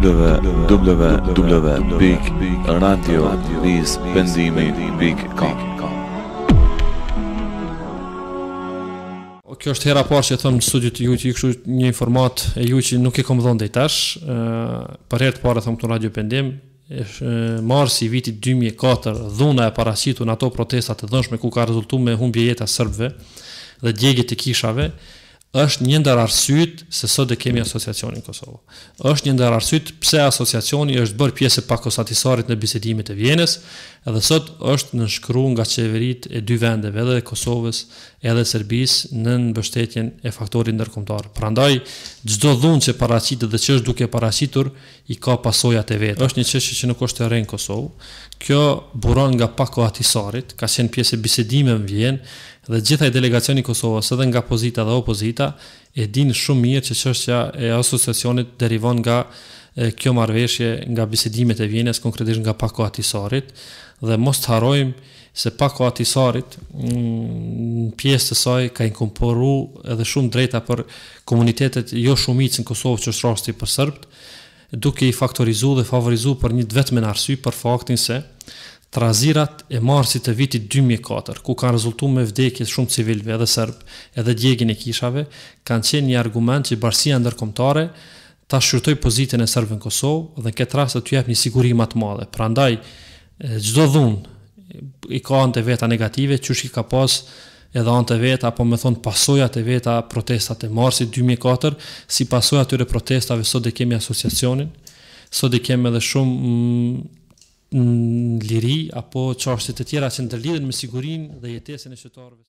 www.radio.vispendimi.com Kjo është hera parë që thëmë në studiut ju që i këshu një format e ju që nuk e kom dhënë dhe tash. Për herë të parë e thëmë këtu në Radio Pendim, marë si viti 2004 dhuna e parasitu në ato protestat të dhënshme ku ka rezultu me humbje jeta a dhe djegjit të kishave, është një ndër arsyet se sot e kemi asociacionin Kosovë. Është një ndër arsyet pse asociacioni është bërë pjesë e pakosatisorit në bisedimet e Vjenës, edhe sot është në shkru nga qeveritë e dy vendeve, edhe Kosovës, edhe Serbisë, në mbështetjen e faktorit ndërkombëtar. Prandaj çdo dhunë që paraqitet dhe që është duke paraqitur i ka pasojat e vet. Është një çështje që nuk është e rënë Kosovë. Kjo buron nga pakosatisorit, ka qenë pjesë e bisedimeve në Vjenë, dhe gjithaj delegacioni Kosovës edhe nga pozita dhe opozita e din shumë mirë që qështja e asosiacionit derivon nga e, kjo marveshje nga bisedimet e vjenes, konkretisht nga pako atisarit, dhe mos të harojmë se pako atisarit në mm, pjesë të saj ka inkomporu edhe shumë drejta për komunitetet jo shumicë në Kosovë që është rasti për sërbët, duke i faktorizu dhe favorizu për një vetëmen arsy për faktin se trazirat e marsit të vitit 2004, ku kanë rezultu me vdekjes shumë civilve edhe sërb, edhe djegin e kishave, kanë qenë një argument që barsia ndërkomtare ta shqyrtoj pozitën e sërbë në Kosovë dhe në këtë rast të jep një sigurimat madhe. Pra ndaj, gjdo dhun i ka anë të veta negative, që shki ka pas edhe anë të veta, apo me thonë pasojat e veta protestat e marsit 2004, si pasojat të protestave sot dhe kemi asociacionin, sot dhe kemi edhe shumë mm, në liri apo çështjet e tjera që ndërlidhen me sigurinë dhe jetesën e qytetarëve